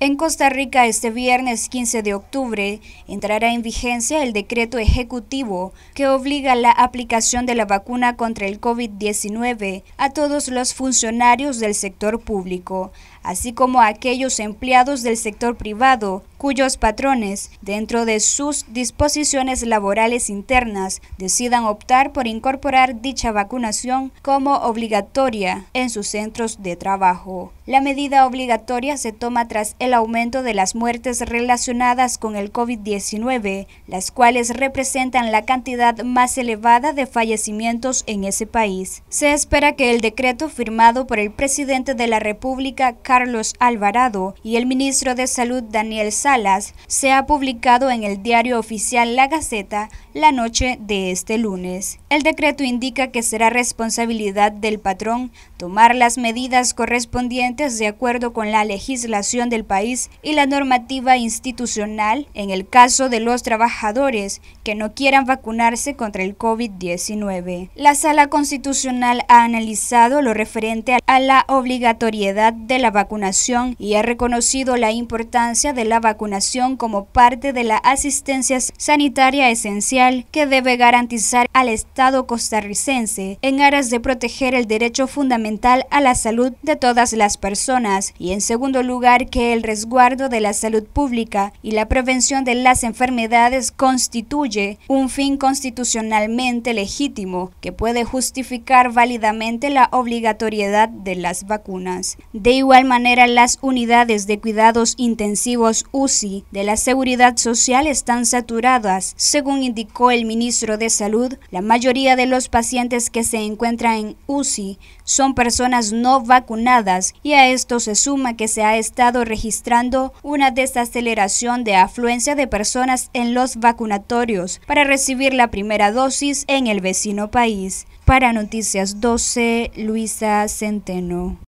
En Costa Rica, este viernes 15 de octubre, entrará en vigencia el decreto ejecutivo que obliga la aplicación de la vacuna contra el COVID-19 a todos los funcionarios del sector público, así como aquellos empleados del sector privado cuyos patrones, dentro de sus disposiciones laborales internas, decidan optar por incorporar dicha vacunación como obligatoria en sus centros de trabajo. La medida obligatoria se toma tras el aumento de las muertes relacionadas con el COVID-19, las cuales representan la cantidad más elevada de fallecimientos en ese país. Se espera que el decreto firmado por el presidente de la República, Carlos Carlos Alvarado y el ministro de Salud Daniel Salas se ha publicado en el diario oficial La Gaceta la noche de este lunes. El decreto indica que será responsabilidad del patrón tomar las medidas correspondientes de acuerdo con la legislación del país y la normativa institucional en el caso de los trabajadores que no quieran vacunarse contra el COVID-19. La Sala Constitucional ha analizado lo referente a la obligatoriedad de la vacunación y ha reconocido la importancia de la vacunación como parte de la asistencia sanitaria esencial que debe garantizar al Estado costarricense en aras de proteger el derecho fundamental a la salud de todas las personas y en segundo lugar que el resguardo de la salud pública y la prevención de las enfermedades constituye un fin constitucionalmente legítimo que puede justificar válidamente la obligatoriedad de las vacunas. De igual manera las unidades de cuidados intensivos UCI de la Seguridad Social están saturadas. Según indicó el ministro de Salud, la mayoría de los pacientes que se encuentran en UCI son personas no vacunadas y a esto se suma que se ha estado registrando una desaceleración de afluencia de personas en los vacunatorios para recibir la primera dosis en el vecino país. Para Noticias 12, Luisa Centeno.